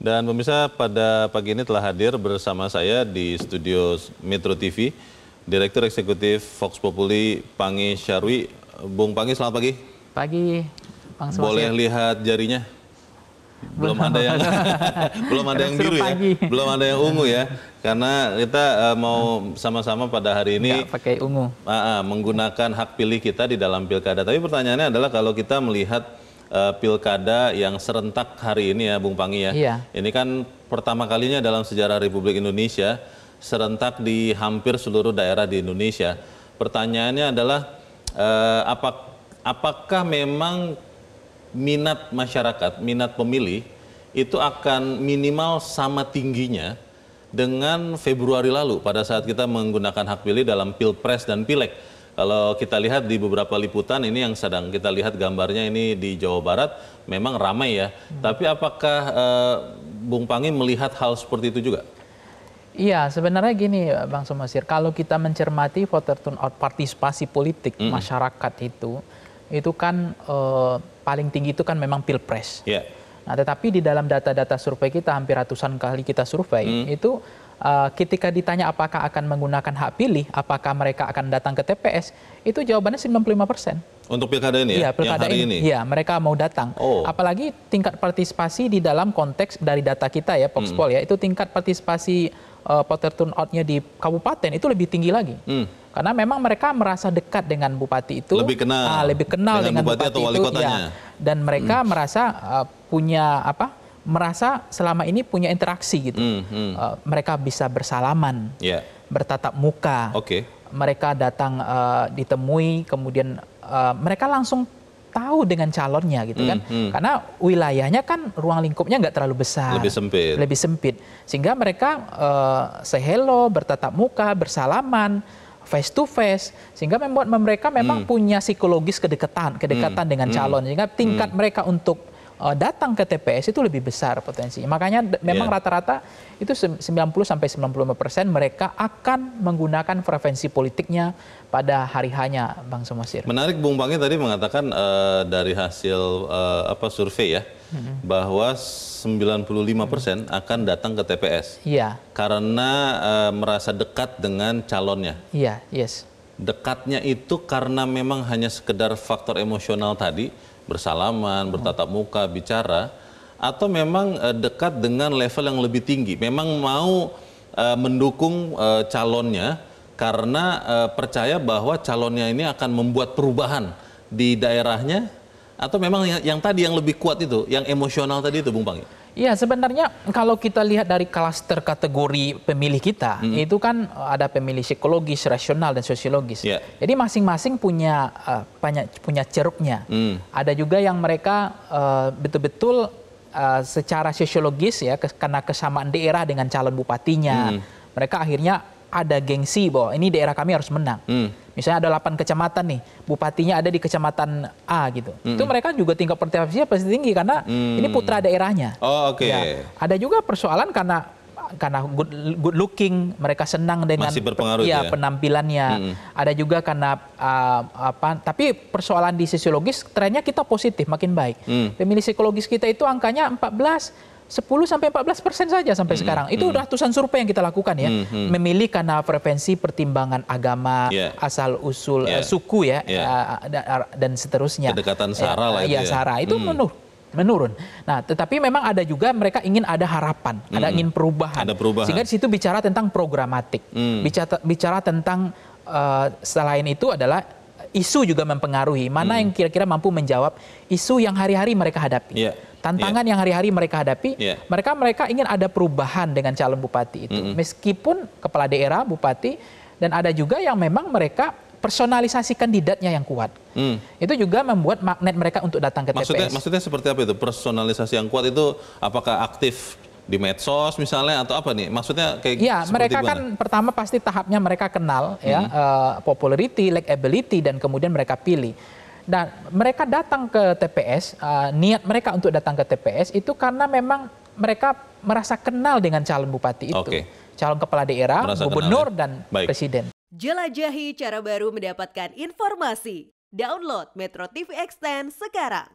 Dan pemirsa pada pagi ini telah hadir bersama saya di studio Metro TV, Direktur Eksekutif Fox Populi Pangi Syarwi. Bung Pangi, selamat pagi. Pagi, Bang Boleh lihat jarinya? Belum, belum ada yang belum ada yang biru ya, pagi. belum ada yang ungu ya, karena kita uh, mau sama-sama pada hari ini Nggak pakai ungu, uh, uh, menggunakan hak pilih kita di dalam pilkada. Tapi pertanyaannya adalah kalau kita melihat uh, pilkada yang serentak hari ini ya Bung Pangi ya. Iya. Ini kan pertama kalinya dalam sejarah Republik Indonesia serentak di hampir seluruh daerah di Indonesia. Pertanyaannya adalah uh, eh, apa, apakah memang minat masyarakat, minat pemilih itu akan minimal sama tingginya dengan Februari lalu pada saat kita menggunakan hak pilih dalam pilpres dan pileg kalau kita lihat di beberapa liputan ini yang sedang kita lihat gambarnya ini di Jawa Barat memang ramai ya. Hmm. Tapi apakah eh, Bung Pangi melihat hal seperti itu juga? Iya, sebenarnya gini Bang Sumasir, kalau kita mencermati voter turnout partisipasi politik -hmm. masyarakat itu, itu kan eh, paling tinggi itu kan memang pilpres. Yeah. Nah, tetapi di dalam data-data survei kita hampir ratusan kali kita survei, hmm. itu uh, ketika ditanya apakah akan menggunakan hak pilih, apakah mereka akan datang ke TPS, itu jawabannya 95 persen. Untuk pilkada ini ya? Iya, pilkada yang hari ini. ini. Ya, mereka mau datang. Oh. Apalagi tingkat partisipasi di dalam konteks dari data kita ya, Foxpol hmm. mm. ya, itu tingkat partisipasi uh, voter turnoutnya di kabupaten itu lebih tinggi lagi. Mm. Karena memang mereka merasa dekat dengan bupati itu. Lebih kenal. Uh, lebih kenal dengan, dengan bupati, bupati atau wali iya. kotanya. ya, dan mereka mm. merasa uh, punya apa merasa selama ini punya interaksi gitu. Mm, mm. Uh, mereka bisa bersalaman, yeah. bertatap muka. Okay. Mereka datang uh, ditemui, kemudian uh, mereka langsung tahu dengan calonnya gitu hmm, kan. Mm, Karena wilayahnya kan ruang lingkupnya nggak terlalu besar. Lebih sempit. Lebih sempit. Sehingga mereka uh, sehello, bertatap muka, bersalaman face to face sehingga membuat mereka memang hmm. punya psikologis kedekatan kedekatan hmm. dengan hmm. calon sehingga tingkat hmm. mereka untuk uh, datang ke TPS itu lebih besar potensinya. Makanya memang iya. rata-rata yeah. itu 90 sampai 95 persen mereka akan menggunakan frevensi politiknya pada hari hanya Bang Somosir. Menarik Bung Bangi tadi mengatakan uh, dari hasil uh, apa survei ya hmm. bahwa 95 persen hmm. akan datang ke TPS. Iya. Yeah. Karena uh, merasa dekat dengan calonnya. Iya, yeah, yes dekatnya itu karena memang hanya sekedar faktor emosional tadi bersalaman, bertatap muka, bicara atau memang eh, dekat dengan level yang lebih tinggi. Memang mau eh, mendukung eh, calonnya karena percaya bahwa calonnya ini akan membuat perubahan di daerahnya atau memang yang, yang tadi yang lebih kuat itu, yang emosional tadi itu Bung Pangi? iya sebenarnya kalau kita lihat dari klaster kategori pemilih kita hmm. itu kan eh, ada pemilih psikologis, rasional dan sosiologis. Yeah. Jadi masing-masing punya uh, eh, punya punya ceruknya. Mm. Ada juga yang mereka eh, betul-betul uh, secara sosiologis ya karena kesamaan daerah dengan calon bupatinya, mm. mereka akhirnya ada gengsi bahwa ini daerah kami harus menang. Mm. Misalnya ada 8 kecamatan nih, bupatinya ada di kecamatan A gitu. Mm -hmm. Itu mereka juga tingkat partisipasinya pasti tinggi karena mm. ini putra daerahnya. Oh, oke. Okay. Ya, ada juga persoalan karena karena good, good looking, mereka senang dengan Masih berpengaruh ya, ya penampilannya. Hmm. Ada juga karena uh, apa? Tapi persoalan di sisiologis trennya kita positif, makin baik. Mm. Pemilih psikologis kita itu angkanya 14 10 sampai 14 persen saja sampai hmm, sekarang. Itu hmm. ratusan survei yang kita lakukan ya. Hmm, hmm. Memilih karena prevensi pertimbangan agama, yeah. asal usul yeah. Ya. uh, suku ya yeah. Ya. uh, eh, dan, seterusnya. Kedekatan sara uh, eh, lah itu. Ya, ya. sara itu hmm. menurut menurun. Nah, tetapi memang ada juga mereka ingin ada harapan, mm. ada hmm. ingin perubahan. Ada perubahan. Sehingga di situ bicara tentang programatik, mm. bicara, bicara tentang uh, selain itu adalah isu juga mempengaruhi mana mm. yang kira-kira mampu menjawab isu yang hari-hari mereka hadapi. Yeah tantangan yeah. yang hari-hari mereka hadapi, yeah. mereka mereka ingin ada perubahan dengan calon bupati itu. Mm -hmm. Meskipun kepala daerah, bupati dan ada juga yang memang mereka personalisasi kandidatnya yang kuat. mm. Itu juga membuat magnet mereka untuk datang ke maksudnya, TPS. Maksudnya seperti apa itu? Personalisasi yang kuat itu apakah aktif di medsos misalnya atau apa nih? Maksudnya kayak Ya, mereka gimana? kan pertama pasti tahapnya mereka kenal ya, hmm. ya uh, popularity, likability dan kemudian mereka pilih. Dan mereka datang ke TPS, uh, niat mereka untuk datang ke TPS itu karena memang mereka merasa kenal dengan calon bupati itu. Okay. Calon kepala daerah, merasa gubernur, kenal. Ya. dan Baik. presiden. Jelajahi cara baru mendapatkan informasi. Download Metro TV Extend sekarang.